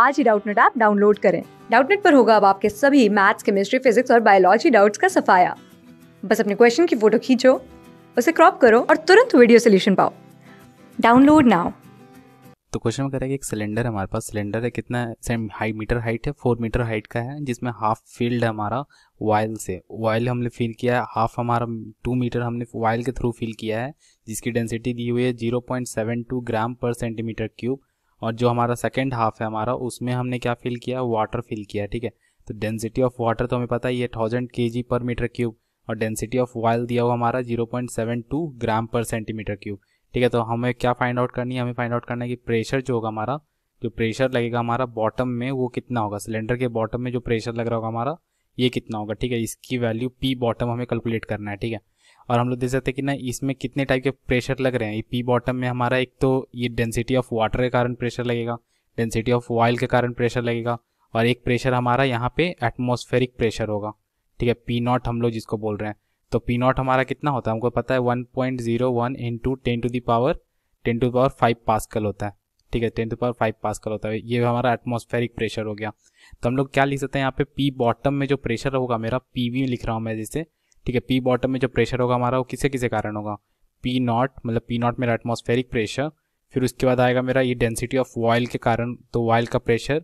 आज ही Doubtnut app download करें डाउटनेट पर होगा अब आपके सभी मैथ्स केमिस्ट्री फिजिक्स और बायोलॉजी डाउट्स का सफाया बस अपने क्वेश्चन की फोटो खींचो उसे क्रॉप करो और तुरंत वीडियो सोल्यूशन पाओ डाउनलोड नाउ तो क्वेश्चन में कह रहा है कि एक सिलेंडर है हमारे पास सिलेंडर है कितना सेम हाई मीटर हाइट है फोर मीटर हाइट का है जिसमें हाफ फील्ड है हमारा वायल से वायल हमने फील किया है हाफ हमारा टू मीटर हमने वायल के थ्रू फील किया है जिसकी डेंसिटी दी हुई है zero point seven two gram per centimetre cube और जो हमारा सेकेंड हाफ है हमारा उसमें हमने क्या फिल किया वाटर फिल किया ठीक है तो डेंसिटी ऑफ वाटर तो हमें पता ही है thousand K G per metre cube और डेंसिटी ऑफ वॉयल दिया हुआ हमारा zero point seven two gram per centimetre cube ठीक है तो हमें क्या फाइंड आउट करनी है हमें फाइंड आउट करना है कि प्रेशर जो होगा हमारा जो प्रेशर लगेगा हमारा बॉटम में वो कितना होगा सिलेंडर के बॉटम में जो प्रेशर लग रहा होगा हमारा ये कितना होगा ठीक है इसकी वैल्यू पी बॉटम हमें कैलकुलेट करना है ठीक है और हम लोग देख सकते हैं कि ना इसमें कितने टाइप के प्रेशर लग रहे हैं ये पी बॉटम में हमारा एक तो ये डेंसिटी ऑफ वाटर के कारण प्रेशर लगेगा डेंसिटी ऑफ ऑयल के कारण प्रेशर लगेगा और एक प्रेशर हमारा यहाँ पे एटमोस्फेरिक प्रेशर होगा ठीक है पी नॉट हम लोग जिसको बोल रहे हैं तो पी नॉट हमारा कितना होता है हमको पता है one point zero one into ten to the power ten to power five कल होता है ठीक है ten to power five pascal होता है ये हमारा एटमोस्फेरिक प्रेशर हो गया तो हम लोग क्या लिख सकते हैं यहाँ पे पी बॉटम में जो प्रेशर होगा मेरा पी वी लिख रहा हूँ मैं जैसे ठीक है पी बॉटम में जो प्रेशर होगा हमारा वो किसे किसे कारण होगा पी नॉट मतलब पी नॉट मेरा एटमोस्फेरिक प्रेशर फिर उसके बाद आएगा मेरा ये डेंसिटी ऑफ वॉयल के कारण तो वॉयल का प्रेशर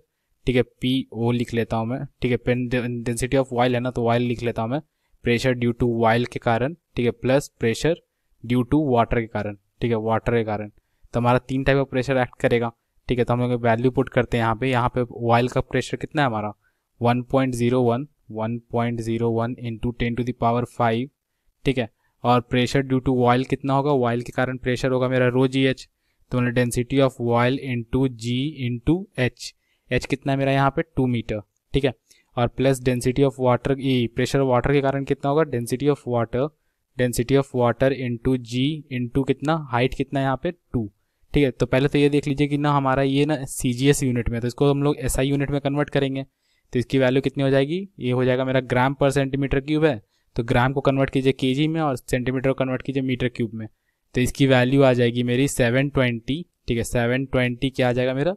ठीक है पी ओ लिख लेता हूँ मैं ठीक है पेन डेंसिटी ऑफ वॉयल है ना तो वॉयल लिख लेता हूँ मैं प्रेशर ड्यू टू वॉयल के कारण ठीक है plus pressure due to water के कारण ठीक है वाटर के कारण तो हमारा तीन टाइप ऑफ प्रेशर एक्ट करेगा ठीक है तो हम लोग वैल्यू पुट करते हैं यहाँ पे यहाँ पे वॉयल का प्रेशर कितना है हमारा one point zero one 1.01 point zero one into ten to five ठीक है और प्रेशर ड्यू टू वॉयल कितना होगा वॉयल के कारण प्रेशर होगा मेरा रो जी एच तो मैंने density of oil into G into H H कितना है मेरा यहाँ पे टू मीटर ठीक है और प्लस डेंसिटी ऑफ वाटर ई प्रेशर वाटर के कारण कितना होगा density of water density of water into G into कितना हाइट कितना यहाँ पे टू ठीक है तो पहले तो ये देख लीजिए कि ना हमारा ये ना सी यूनिट में तो इसको हम लोग एस SI यूनिट में कन्वर्ट करेंगे तो इसकी वैल्यू कितनी हो जाएगी ये हो जाएगा मेरा ग्राम पर सेंटीमीटर क्यूब है तो ग्राम को कन्वर्ट कीजिए के में और सेंटीमीटर को कन्वर्ट कीजिए मीटर क्यूब में तो इसकी वैल्यू आ जाएगी मेरी सेवन ट्वेंटी ठीक है सेवन ट्वेंटी क्या आ जाएगा मेरा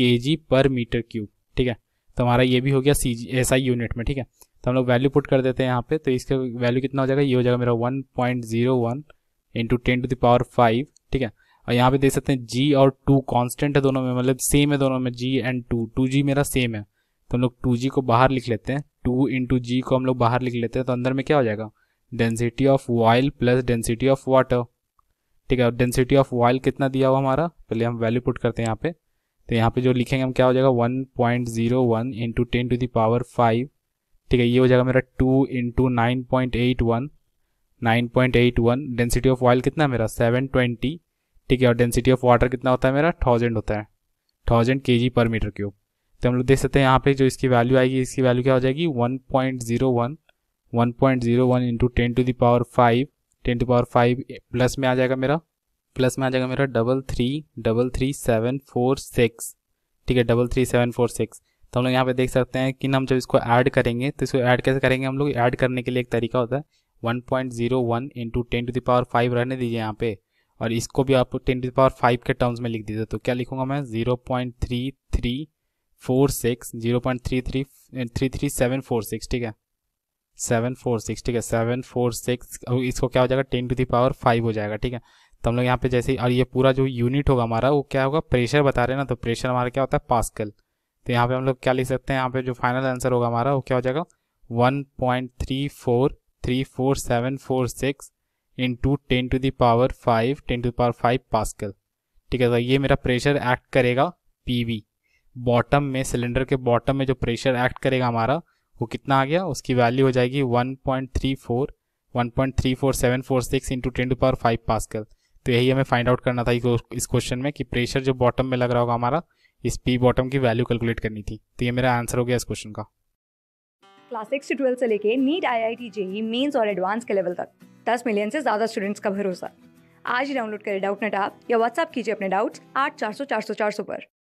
के पर मीटर क्यूब ठीक है तो हमारा ये भी हो गया सी जी यूनिट में ठीक है तो हम लोग वैल्यू पुट कर देते हैं यहाँ पे तो इसका वैल्यू कितना हो जाएगा ये हो जाएगा मेरा one point zero one into ten to the power five ठीक है और यहाँ पे देख सकते हैं जी और टू कांस्टेंट है दोनों में मतलब सेम है दोनों में G and two two G मेरा सेम है तो हम लोग टू जी को बाहर लिख लेते हैं टू इंटू जी को हम लोग बाहर लिख लेते हैं तो अंदर में क्या हो जाएगा density of oil plus density of water ठीक है डेंसिटी ऑफ ऑयल कितना दिया हुआ हमारा पहले हम वैल्यू पुट करते हैं यहाँ पे तो यहाँ पे जो लिखेंगे हम क्या हो जाएगा one point zero one into ten to the power five ठीक है ये हो जाएगा मेरा two into nine point eight one nine point eight one density of oil कितना है मेरा सेवन ट्वेंटी ठीक है और डेंसिटी ऑफ वाटर कितना होता है मेरा थाउजेंड होता है thousand K G per metre cube तो हम लोग देख सकते हैं यहाँ पे जो इसकी वैल्यू आएगी इसकी वैल्यू क्या हो जाएगी 1.01 1.01 one point zero one into ten to the power five ten to power five plus में आ जाएगा मेरा प्लस में आ जाएगा मेरा double three double three seven four six ठीक है double three seven four six तो हम लोग यहाँ पे देख सकते हैं कि हम जब इसको ऐड करेंगे तो इसको ऐड कैसे करेंगे हम लोग ऐड करने के लिए एक तरीका होता है one point zero one into ten to the power five रहने दीजिए यहाँ पे और इसको भी आप टेन टू दावर फाइव के टर्म्स में लिख दीजिए तो क्या लिखूंगा मैं zero point three three four six zero point three three three three seven four six ठीक है सेवन फोर सिक्स ठीक है सेवन फोर सिक्स इसको क्या हो जाएगा ten to the power five हो जाएगा ठीक है तो हम लोग यहाँ पे जैसे और ये पूरा जो यूनिट होगा हमारा वो क्या होगा प्रेशर बता रहे हैं ना तो प्रेशर हमारा क्या होता है पास्कल तो यहाँ पे हम लोग क्या लिख सकते हैं यहाँ पे जो फाइनल आंसर होगा हमारा वो क्या हो जाएगा one point three four three four seven four six into ten to power five ten to the power five pascal ठीक है तो ये मेरा प्रेशर एक्ट करेगा पी वी बॉटम में सिलेंडर के बॉटम में जो प्रेशर एक्ट करेगा हमारा वो कितना आ गया उसकी वैल्यू हो जाएगी 1.34 1.34746 point three to power five पास तो यही हमें फाइंड आउट करना था इस क्वेश्चन में कि प्रेशर जो बॉटम में लग रहा होगा हमारा इस पी बॉटम की वैल्यू कैलकुलेट करनी थी तो ये मेरा आंसर हो गया इस क्वेश्चन का क्लास सिक्स से ट्वेल्थ से लेके NEET I I T JEE mains और एडवांस के लेवल तक दस मिलियन से ज्यादा स्टूडेंट्स का भरोसा आज ही डाउनलोड करें डाउट नेट आप या व्हाट्सअप कीजिए अपने डाउट्स आठ चार सौ चार सौ चार सौ पर